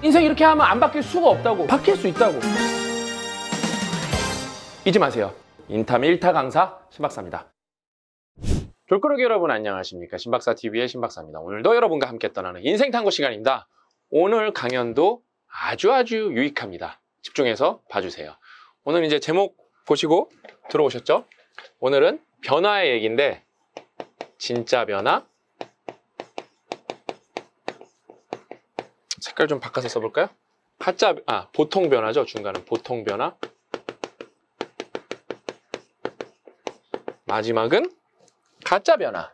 인생 이렇게 하면 안 바뀔 수가 없다고 바뀔 수 있다고 잊지 마세요 인탐 1타 강사 신박사입니다 돌고르기 여러분 안녕하십니까 신박사TV의 신박사입니다 오늘도 여러분과 함께 떠나는 인생탐구 시간입니다 오늘 강연도 아주 아주 유익합니다 집중해서 봐주세요 오늘 이제 제목 보시고 들어오셨죠? 오늘은 변화의 얘기인데 진짜 변화, 색깔 좀 바꿔서 써볼까요? 가짜, 아, 보통 변화죠. 중간은 보통 변화. 마지막은 가짜 변화.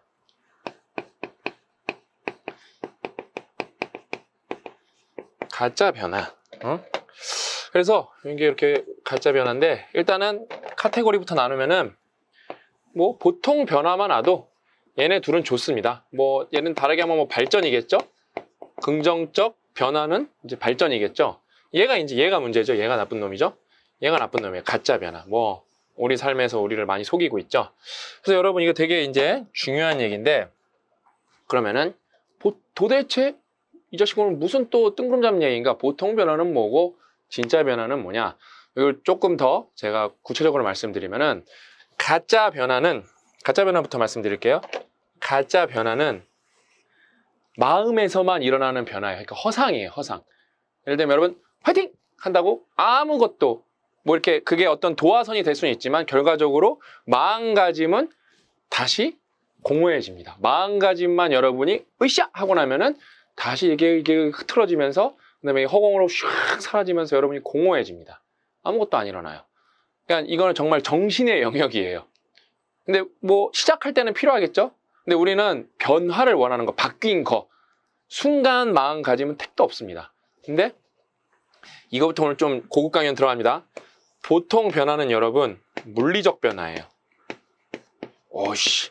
가짜 변화. 어? 그래서 이게 이렇게 가짜 변화인데 일단은 카테고리부터 나누면은 뭐 보통 변화만 와도 얘네 둘은 좋습니다. 뭐 얘는 다르게 하면 뭐 발전이겠죠? 긍정적, 변화는 이제 발전이겠죠. 얘가 이제 얘가 문제죠. 얘가 나쁜 놈이죠. 얘가 나쁜 놈이에요. 가짜 변화. 뭐 우리 삶에서 우리를 많이 속이고 있죠. 그래서 여러분 이거 되게 이제 중요한 얘기인데 그러면은 도대체 이 자식 오늘 무슨 또 뜬구름 잡는 얘기인가? 보통 변화는 뭐고 진짜 변화는 뭐냐? 이걸 조금 더 제가 구체적으로 말씀드리면은 가짜 변화는 가짜 변화부터 말씀드릴게요. 가짜 변화는 마음에서만 일어나는 변화예요. 그러니까 허상이에요, 허상. 예를 들면 여러분, 화이팅! 한다고 아무것도 뭐 이렇게 그게 어떤 도화선이 될 수는 있지만 결과적으로 마음가짐은 다시 공허해집니다. 마음가짐만 여러분이 으쌰 하고 나면은 다시 이게 이게 흐트러지면서 그다음에 허공으로 샥 사라지면서 여러분이 공허해집니다. 아무것도 안 일어나요. 그러니까 이거는 정말 정신의 영역이에요. 근데 뭐 시작할 때는 필요하겠죠? 근데 우리는 변화를 원하는 거, 바뀐 거. 순간 마음가짐은 택도 없습니다. 근데 이거부터 오늘 좀 고급 강연 들어갑니다. 보통 변화는 여러분 물리적 변화예요. 오씨,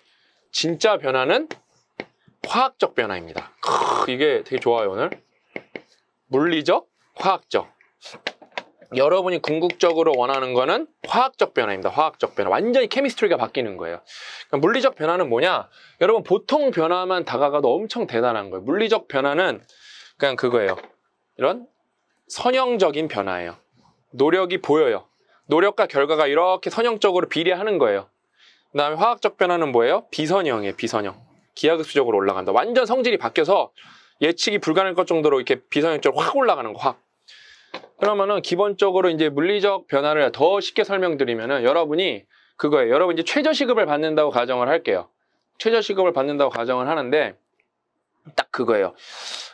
진짜 변화는 화학적 변화입니다. 크, 이게 되게 좋아요 오늘. 물리적, 화학적. 여러분이 궁극적으로 원하는 거는 화학적 변화입니다. 화학적 변화. 완전히 케미스트리가 바뀌는 거예요. 그러니까 물리적 변화는 뭐냐? 여러분 보통 변화만 다가가도 엄청 대단한 거예요. 물리적 변화는 그냥 그거예요. 이런 선형적인 변화예요. 노력이 보여요. 노력과 결과가 이렇게 선형적으로 비례하는 거예요. 그 다음에 화학적 변화는 뭐예요? 비선형이에요. 비선형. 기하급수적으로 올라간다. 완전 성질이 바뀌어서 예측이 불가능할 것 정도로 이렇게 비선형적으로 확 올라가는 거, 확. 그러면은 기본적으로 이제 물리적 변화를 더 쉽게 설명드리면은 여러분이 그거예요. 여러분 이제 최저시급을 받는다고 가정을 할게요. 최저시급을 받는다고 가정을 하는데 딱 그거예요.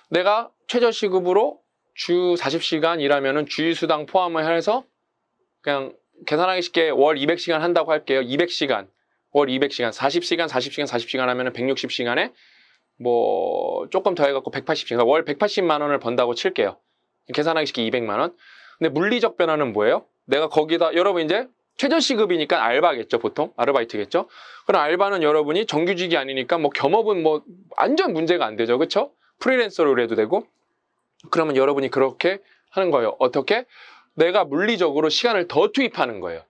내가 최저시급으로 주 40시간 일하면은 주휴수당 포함을 해서 그냥 계산하기 쉽게 월 200시간 한다고 할게요. 200시간. 월 200시간, 40시간, 40시간, 40시간 하면은 160시간에 뭐 조금 더 해갖고 180시간, 그러니까 월 180만 원을 번다고 칠게요. 계산하기 쉽게 200만 원. 근데 물리적 변화는 뭐예요? 내가 거기다 여러분 이제 최저시급이니까 알바겠죠 보통 아르바이트겠죠 그럼 알바는 여러분이 정규직이 아니니까 뭐 겸업은 뭐 완전 문제가 안 되죠 그쵸 프리랜서로 해도 되고 그러면 여러분이 그렇게 하는 거예요 어떻게 내가 물리적으로 시간을 더 투입하는 거예요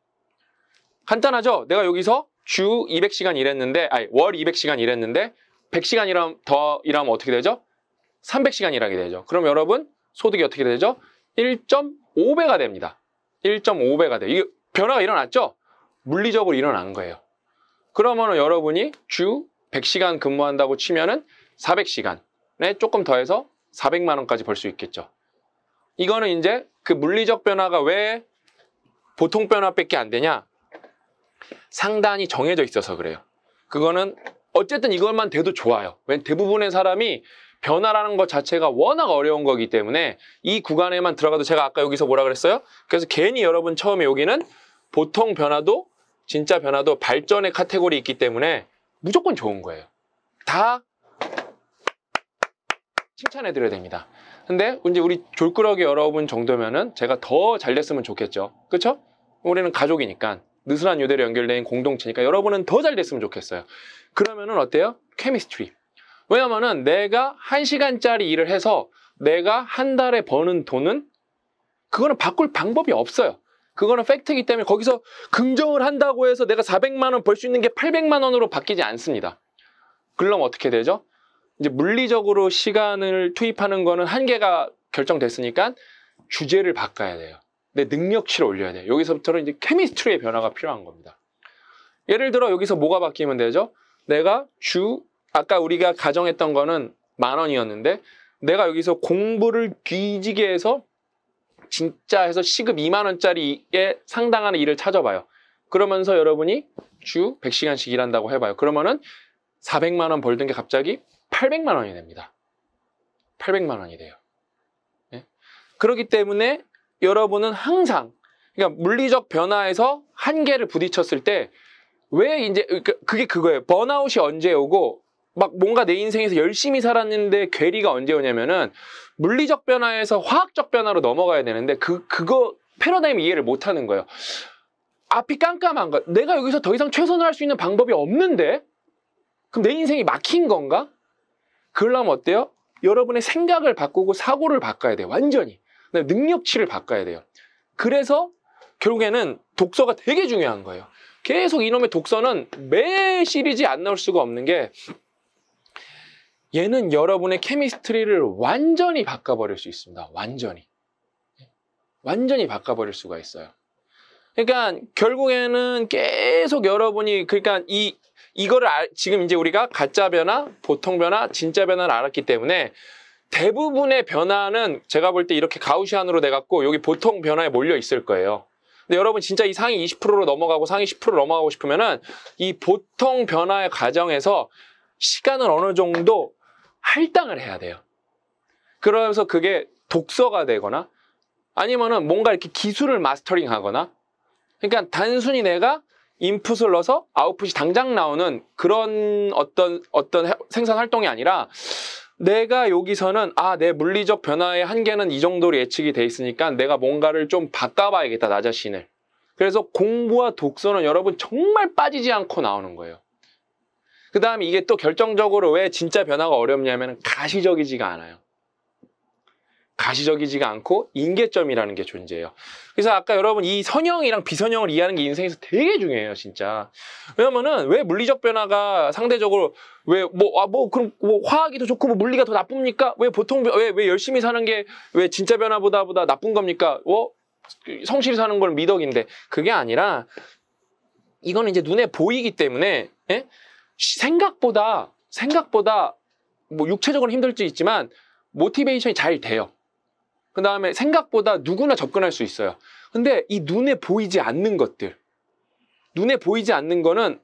간단하죠 내가 여기서 주 200시간 일했는데 아니 월 200시간 일했는데 100시간 이라면 더 일하면 어떻게 되죠 300시간 일하게 되죠 그럼 여러분 소득이 어떻게 되죠? 1.5배가 됩니다. 1.5배가 돼요. 이게 변화가 일어났죠? 물리적으로 일어난 거예요. 그러면 여러분이 주 100시간 근무한다고 치면은 400시간에 조금 더해서 400만 원까지 벌 수 있겠죠. 이거는 이제 그 물리적 변화가 왜 보통 변화밖에 안 되냐? 상단이 정해져 있어서 그래요. 그거는 어쨌든 이것만 돼도 좋아요. 왜 대부분의 사람이 변화라는 것 자체가 워낙 어려운 거기 때문에 이 구간에만 들어가도 제가 아까 여기서 뭐라 그랬어요? 그래서 괜히 여러분 처음에 여기는 보통 변화도 진짜 변화도 발전의 카테고리 있기 때문에 무조건 좋은 거예요. 다 칭찬해 드려야 됩니다. 근데 이제 우리 졸끄러기 여러분 정도면은 제가 더 잘 됐으면 좋겠죠. 그렇죠? 우리는 가족이니까 느슨한 유대로 연결된 공동체니까 여러분은 더 잘 됐으면 좋겠어요. 그러면은 어때요? 케미스트리. 왜냐면은 내가 한시간짜리 일을 해서 내가 한 달에 버는 돈은 그거는 바꿀 방법이 없어요. 그거는 팩트이기 때문에 거기서 긍정을 한다고 해서 내가 400만 원 벌 수 있는 게 800만 원으로 바뀌지 않습니다. 그럼 어떻게 되죠? 이제 물리적으로 시간을 투입하는 거는 한계가 결정됐으니까 주제를 바꿔야 돼요. 내 능력치를 올려야 돼요. 여기서부터는 이제 케미스트리의 변화가 필요한 겁니다. 예를 들어 여기서 뭐가 바뀌면 되죠? 내가 주 아까 우리가 가정했던 거는 만 원이었는데 내가 여기서 공부를 뒤지게 해서 진짜 해서 시급 2만 원짜리에 상당한 일을 찾아봐요. 그러면서 여러분이 주 100시간씩 일한다고 해봐요. 그러면은 400만 원 벌던 게 갑자기 800만 원이 됩니다. 800만 원이 돼요. 네? 그렇기 때문에 여러분은 항상 그러니까 물리적 변화에서 한계를 부딪혔을 때 왜 이제 그, 그게 그거예요. 번아웃이 언제 오고 막 뭔가 내 인생에서 열심히 살았는데 괴리가 언제 오냐면은 물리적 변화에서 화학적 변화로 넘어가야 되는데 그 그거 패러다임 이해를 못 하는 거예요. 앞이 깜깜한 거. 내가 여기서 더 이상 최선을 할 수 있는 방법이 없는데? 그럼 내 인생이 막힌 건가? 그러려면 어때요? 여러분의 생각을 바꾸고 사고를 바꿔야 돼요. 완전히. 능력치를 바꿔야 돼요. 그래서 결국에는 독서가 되게 중요한 거예요. 계속 이놈의 독서는 매 시리즈 안 나올 수가 없는 게 얘는 여러분의 케미스트리를 완전히 바꿔버릴 수 있습니다. 완전히. 완전히 바꿔버릴 수가 있어요. 그러니까 결국에는 계속 여러분이 그러니까 이 이거를 알, 지금 이제 우리가 가짜 변화, 보통 변화, 진짜 변화를 알았기 때문에 대부분의 변화는 제가 볼 때 이렇게 가우시안으로 돼 갖고 여기 보통 변화에 몰려 있을 거예요. 근데 여러분 진짜 이 상위 20%로 넘어가고 상위 10%로 넘어가고 싶으면은 이 보통 변화의 과정에서 시간을 어느 정도 할당을 해야 돼요. 그러면서 그게 독서가 되거나 아니면은 뭔가 이렇게 기술을 마스터링 하거나 그러니까 단순히 내가 인풋을 넣어서 아웃풋이 당장 나오는 그런 어떤 어떤 생산 활동이 아니라 내가 여기서는 아 내 물리적 변화의 한계는 이 정도로 예측이 돼 있으니까 내가 뭔가를 좀 바꿔봐야겠다 나 자신을 그래서 공부와 독서는 여러분 정말 빠지지 않고 나오는 거예요 그 다음에 이게 또 결정적으로 왜 진짜 변화가 어렵냐면 가시적이지가 않아요. 가시적이지가 않고 인계점이라는 게 존재해요. 그래서 아까 여러분 이 선형이랑 비선형을 이해하는 게 인생에서 되게 중요해요, 진짜. 왜냐면은 왜 물리적 변화가 상대적으로 왜 뭐 아뭐 아, 뭐 그럼 뭐 화학이 더 좋고 뭐 물리가 더 나쁩니까? 왜 보통 왜왜 왜 열심히 사는 게 왜 진짜 변화보다 보다 나쁜 겁니까? 어? 성실히 사는 건 미덕인데 그게 아니라 이거는 이제 눈에 보이기 때문에 예? 생각보다 생각보다 뭐 육체적으로 힘들지 있지만 모티베이션이 잘 돼요. 그 다음에 생각보다 누구나 접근할 수 있어요. 근데 이 눈에 보이지 않는 것들, 눈에 보이지 않는 거는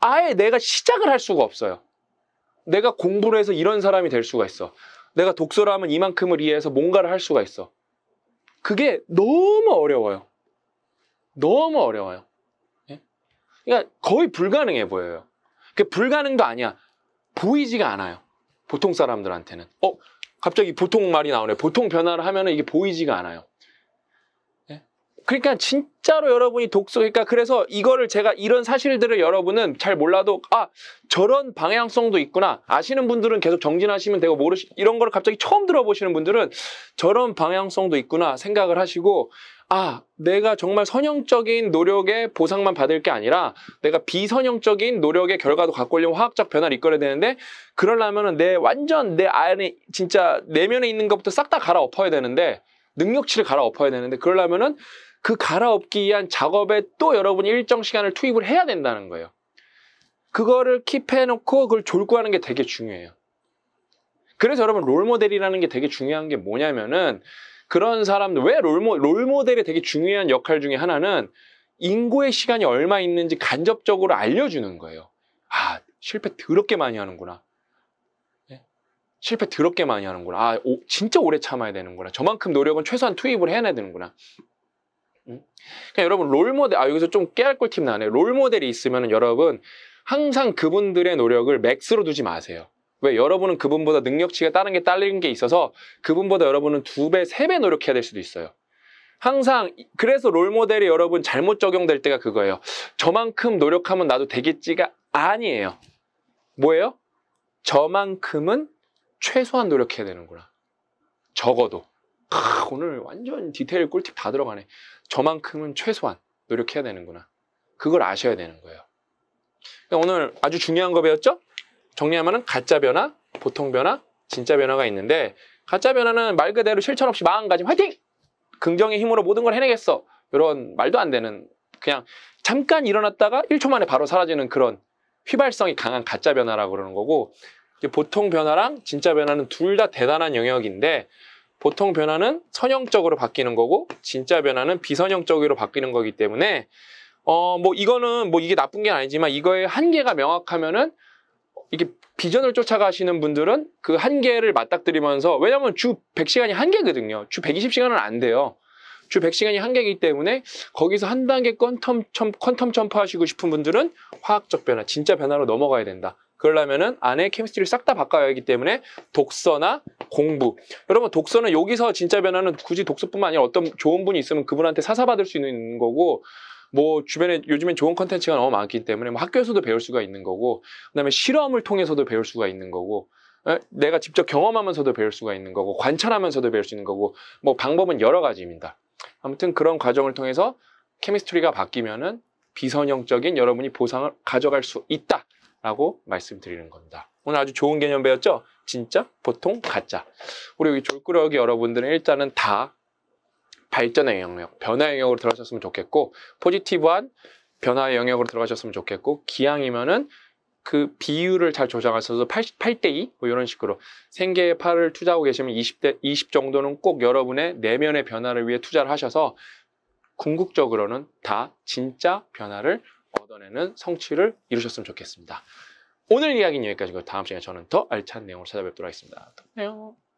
아예 내가 시작을 할 수가 없어요. 내가 공부를 해서 이런 사람이 될 수가 있어. 내가 독서를 하면 이만큼을 이해해서 뭔가를 할 수가 있어. 그게 너무 어려워요. 너무 어려워요. 예? 그러니까 거의 불가능해 보여요. 그 불가능도 아니야. 보이지가 않아요. 보통 사람들한테는. 어, 갑자기 보통 말이 나오네. 보통 변화를 하면은 이게 보이지가 않아요. 그러니까 진짜로 여러분이 독서 니까 그래서 이거를 제가 이런 사실들을 여러분은 잘 몰라도 아 저런 방향성도 있구나 아시는 분들은 계속 정진하시면 되고 모르시 이런 거를 갑자기 처음 들어보시는 분들은 저런 방향성도 있구나 생각을 하시고 아, 내가 정말 선형적인 노력의 보상만 받을 게 아니라 내가 비선형적인 노력의 결과도 갖고 오려면 화학적 변화를 이끌어야 되는데 그러려면은 내 완전 내 안에 진짜 내면에 있는 것부터 싹 다 갈아엎어야 되는데 능력치를 갈아엎어야 되는데 그러려면은 그 갈아엎기 위한 작업에 또 여러분이 일정 시간을 투입을 해야 된다는 거예요. 그거를 킵해놓고 그걸 졸구하는 게 되게 중요해요. 그래서 여러분 롤모델이라는 게 되게 중요한 게 뭐냐면은 그런 사람들 왜 롤모 롤모델이 되게 중요한 역할 중에 하나는 인고의 시간이 얼마 있는지 간접적으로 알려주는 거예요. 아 실패 더럽게 많이 하는구나. 예? 실패 더럽게 많이 하는구나. 아, 오, 진짜 오래 참아야 되는구나. 저만큼 노력은 최소한 투입을 해야 되는구나. 그냥 여러분 롤모델, 아, 여기서 좀 깨알 꿀팁 나네. 롤모델이 있으면 여러분 항상 그분들의 노력을 맥스로 두지 마세요. 왜 여러분은 그분보다 능력치가 다른 게 딸린 게 있어서 그분보다 여러분은 두 배, 세 배 노력해야 될 수도 있어요. 항상 그래서 롤모델이 여러분 잘못 적용될 때가 그거예요. 저만큼 노력하면 나도 되겠지가 아니에요. 뭐예요? 저만큼은 최소한 노력해야 되는구나. 적어도. 오늘 완전 디테일 꿀팁 다 들어가네. 저만큼은 최소한 노력해야 되는구나. 그걸 아셔야 되는 거예요. 그러니까 오늘 아주 중요한 거 배웠죠? 정리하면 가짜 변화, 보통 변화, 진짜 변화가 있는데 가짜 변화는 말 그대로 실천 없이 마음가짐 화이팅! 긍정의 힘으로 모든 걸 해내겠어. 이런 말도 안 되는 그냥 잠깐 일어났다가 1초 만에 바로 사라지는 그런 휘발성이 강한 가짜 변화라고 그러는 거고 보통 변화랑 진짜 변화는 둘 다 대단한 영역인데 보통 변화는 선형적으로 바뀌는 거고 진짜 변화는 비선형적으로 바뀌는 거기 때문에 어 뭐 이거는 뭐 이게 나쁜 게 아니지만 이거의 한계가 명확하면은 이게 비전을 쫓아가시는 분들은 그 한계를 맞닥뜨리면서 왜냐면 주 100시간이 한계거든요. 주 120시간은 안 돼요. 주 100시간이 한계이기 때문에 거기서 한 단계 퀀텀, 첨, 퀀텀 점프하시고 싶은 분들은 화학적 변화, 진짜 변화로 넘어가야 된다. 그러려면은 안에 케미스트를 싹 다 바꿔야 하기 때문에 독서나 공부. 여러분 독서는 여기서 진짜 변화는 굳이 독서뿐만 아니라 어떤 좋은 분이 있으면 그분한테 사사받을 수 있는 거고 뭐 주변에 요즘엔 좋은 컨텐츠가 너무 많기 때문에 뭐 학교에서도 배울 수가 있는 거고 그다음에 실험을 통해서도 배울 수가 있는 거고 내가 직접 경험하면서도 배울 수가 있는 거고 관찰하면서도 배울 수 있는 거고 뭐 방법은 여러 가지입니다. 아무튼 그런 과정을 통해서 케미스트리가 바뀌면은 비선형적인 여러분이 보상을 가져갈 수 있다라고 말씀드리는 겁니다. 오늘 아주 좋은 개념 배웠죠? 진짜, 보통, 가짜. 우리 여기 졸꾸러기 여러분들은 일단은 다 발전의 영역, 변화의 영역으로 들어가셨으면 좋겠고, 포지티브한 변화의 영역으로 들어가셨으면 좋겠고, 기왕이면은 그 비율을 잘 조정하셔서 88 대2 뭐 이런 식으로 생계의 팔을 투자하고 계시면 20대 20 정도는 꼭 여러분의 내면의 변화를 위해 투자를 하셔서 궁극적으로는 다 진짜 변화를 얻어내는 성취를 이루셨으면 좋겠습니다. 오늘 이야기는 여기까지고 다음 시간에 저는 더 알찬 내용으로 찾아뵙도록 하겠습니다. 안녕. 네.